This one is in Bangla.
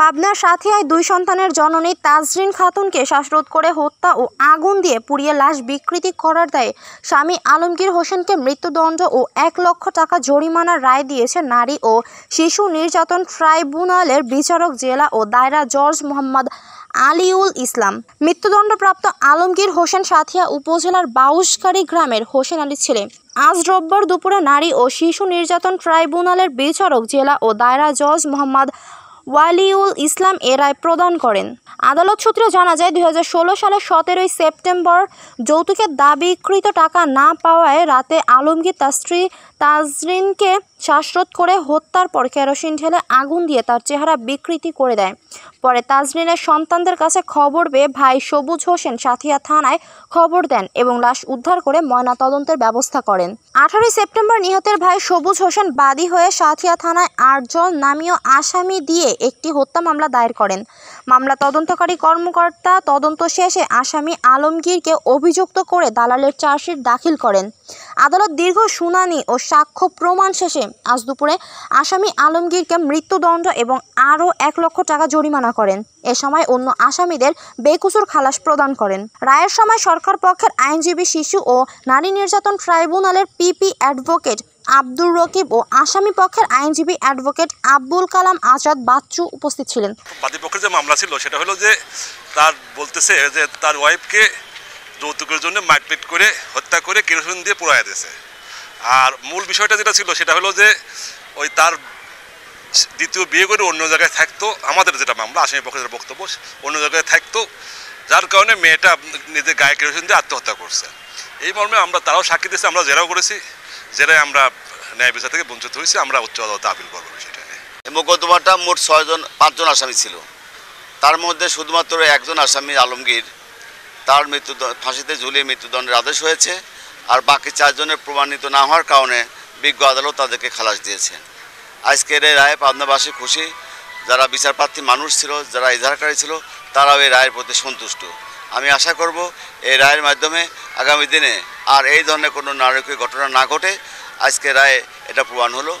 পাবনার সাথিয়ায় দুই সন্তানের জননী তাজরিন খাতুনকে শ্বাসরোধ করে হত্যা ও আগুন দিয়ে পুড়িয়ে লাশ বিকৃতি করার দায়ে স্বামী আলমগীর হোসেনকে মৃত্যুদণ্ড ও এক লক্ষ টাকা জরিমানার রায় দিয়েছে নারী ও শিশু নির্যাতন ট্রাইব্যুনালের বিচারক জেলা ও দায়রা জর্জ মোহাম্মদ আলিউল ইসলাম মৃত্যুদণ্ডপ্রাপ্ত আলমগীর হোসেন সাথিয়া উপজেলার বাউসকারী গ্রামের হোসেন আলীর ছেলে আজ রোববার দুপুরে নারী ও শিশু নির্যাতন ট্রাইব্যুনালের বিচারক জেলা ও দায়রা জজ মোহাম্মদ ওয়ালিউল ইসলাম এ রায় প্রদান করেন আদালত সূত্রে জানা যায় দুই সালের সতেরোই সেপ্টেম্বর যৌতুকের দাবিকৃত টাকা না পাওয়ায় রাতে আলমগীর তার স্ত্রী তাজরিনকে শ্বাসরোধ করে হত্যার পর কেরোসিন ঢেলে আগুন দিয়ে তার চেহারা বিকৃতি করে দেয় পরে তাজরিনের সন্তানদের কাছে খবর পেয়ে ভাই সবুজ হোসেন সাথিয়া থানায় খবর দেন এবং লাশ উদ্ধার করে ময়নাতদন্তের ব্যবস্থা করেন আঠারোই সেপ্টেম্বর নিহতের ভাই সবুজ হোসেন বাদী হয়ে সাথিয়া থানায় আটজন নামীয় আসামি দিয়ে একটি হত্যা মামলা দায়ের করেন মামলা তদন্তকারী কর্মকর্তা তদন্ত শেষে আসামি আলমগীরকে অভিযুক্ত করে দালালের চার্জশিট দাখিল করেন আদালত দীর্ঘ শুনানি ও সাক্ষ্য প্রমাণ শেষে আজ দুপুরে আসামি আলমগীরকে মৃত্যুদণ্ড এবং আরও এক লক্ষ টাকা জরিমানা করেন এ সময় অন্য আসামিদের বেকুসুর খালাস প্রদান করেন রায়ের সময় সরকার পক্ষের আইনজীবী শিশু ও নারী নির্যাতন ট্রাইব্যুনালের পিপি অ্যাডভোকেট আব্দুর রকিব ও আসামি পক্ষের আইনজীবী অ্যাডভোকেট আব্দুল কালাম আজাদ বাচ্চু উপস্থিত ছিলেন বাদীপক্ষের যে মামলা ছিল সেটা হলো যে তার বলতেছে যে তার ওয়াইফকে যৌতুকের জন্য মারপিট করে হত্যা করে কেরোসিন দিয়ে পোড়ায় দিয়েছে আর মূল বিষয়টা যেটা ছিল সেটা হলো যে ওই তার দ্বিতীয় বিয়ে করে অন্য জায়গায় থাকতো আমাদের যেটা মামলা আসামি পক্ষের বক্তব্য অন্য জায়গায় থাকতো যার কারণে মেয়েটা নিজের গায়ে কেরোসিন দিয়ে আত্মহত্যা করছে এই মর্মে আমরা তারাও সাক্ষী দিয়েছি আমরা জেরাও করেছি জেলায় আমরা ন্যায় বিচার থেকে বঞ্চিত হয়েছি আমরা উচ্চ আদালতে আপিল করবো সেটা নিয়ে মোকদ্দমাটা মোট ছয়জন পাঁচজন আসামি ছিল তার মধ্যে শুধুমাত্র একজন আসামি আলমগীর তার মৃত্যুদ ফাঁসিতে ঝুলিয়ে মৃত্যুদণ্ডের আদেশ হয়েছে আর বাকি চারজনের প্রমাণিত না হওয়ার কারণে বিজ্ঞ আদালত তাদেরকে খালাস দিয়েছেন আজকের এই রায়ে পাবনাবাসী খুশি যারা বিচারপ্রার্থী মানুষ ছিল যারা এজাহারকারী ছিল তারাও এই রায়ের প্রতি সন্তুষ্ট আমি আশা করব এই রায়ের মাধ্যমে আগামী দিনে আর এই ধরনের কোনো নারকীয় ঘটনা না ঘটে আজকে রায় এটা প্রমাণ হলো